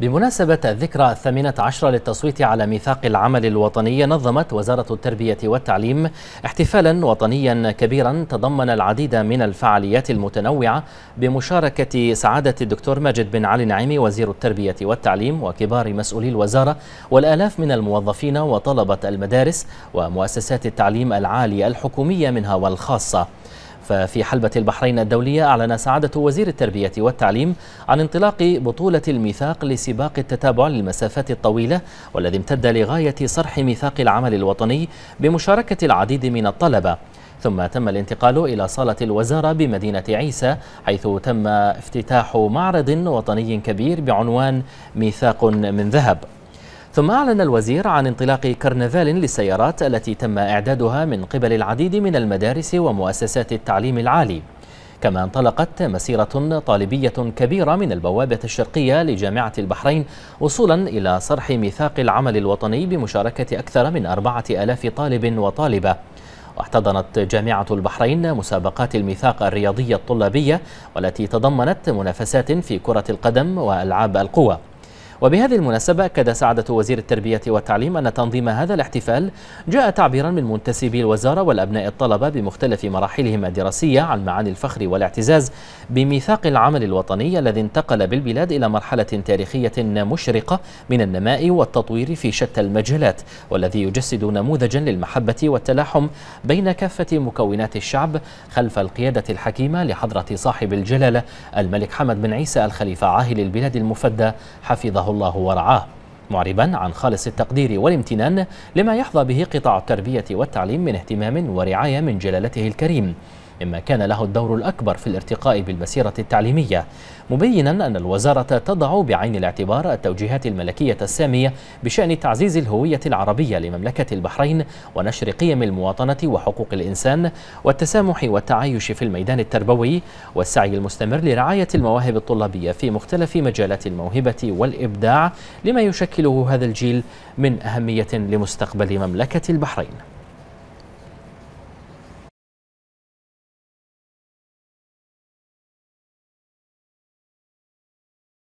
بمناسبة الذكرى الثامنة عشرة للتصويت على ميثاق العمل الوطني نظمت وزارة التربية والتعليم احتفالا وطنيا كبيرا تضمن العديد من الفعاليات المتنوعة بمشاركة سعادة الدكتور ماجد بن علي نعيمي وزير التربية والتعليم وكبار مسؤولي الوزارة والآلاف من الموظفين وطلبة المدارس ومؤسسات التعليم العالي الحكومية منها والخاصة ففي حلبة البحرين الدولية أعلن سعادة وزير التربية والتعليم عن انطلاق بطولة الميثاق لسباق التتابع للمسافات الطويلة والذي امتد لغاية صرح ميثاق العمل الوطني بمشاركة العديد من الطلبة ثم تم الانتقال إلى صالة الوزارة بمدينة عيسى حيث تم افتتاح معرض وطني كبير بعنوان ميثاق من ذهب ثم أعلن الوزير عن انطلاق كرنفال للسيارات التي تم إعدادها من قبل العديد من المدارس ومؤسسات التعليم العالي كما انطلقت مسيرة طالبية كبيرة من البوابة الشرقية لجامعة البحرين وصولا إلى صرح ميثاق العمل الوطني بمشاركة أكثر من أربعة ألاف طالب وطالبة واحتضنت جامعة البحرين مسابقات الميثاق الرياضية الطلابية والتي تضمنت منافسات في كرة القدم وألعاب القوى وبهذه المناسبة أكد سعادة وزير التربية والتعليم أن تنظيم هذا الاحتفال جاء تعبيرا من منتسبي الوزارة والأبناء الطلبة بمختلف مراحلهم الدراسية عن معاني الفخر والاعتزاز بميثاق العمل الوطني الذي انتقل بالبلاد إلى مرحلة تاريخية مشرقة من النماء والتطوير في شتى المجالات والذي يجسد نموذجا للمحبة والتلاحم بين كافة مكونات الشعب خلف القيادة الحكيمة لحضرة صاحب الجلالة الملك حمد بن عيسى الخليفة عاهل البلاد المفدى حفظه حفظه الله ورعاه معربا عن خالص التقدير والامتنان لما يحظى به قطاع التربية والتعليم من اهتمام ورعاية من جلالته الكريم مما كان له الدور الأكبر في الارتقاء بالمسيرة التعليمية مبينا أن الوزارة تضع بعين الاعتبار التوجيهات الملكية السامية بشأن تعزيز الهوية العربية لمملكة البحرين ونشر قيم المواطنة وحقوق الإنسان والتسامح والتعايش في الميدان التربوي والسعي المستمر لرعاية المواهب الطلابية في مختلف مجالات الموهبة والإبداع لما يشكله هذا الجيل من أهمية لمستقبل مملكة البحرين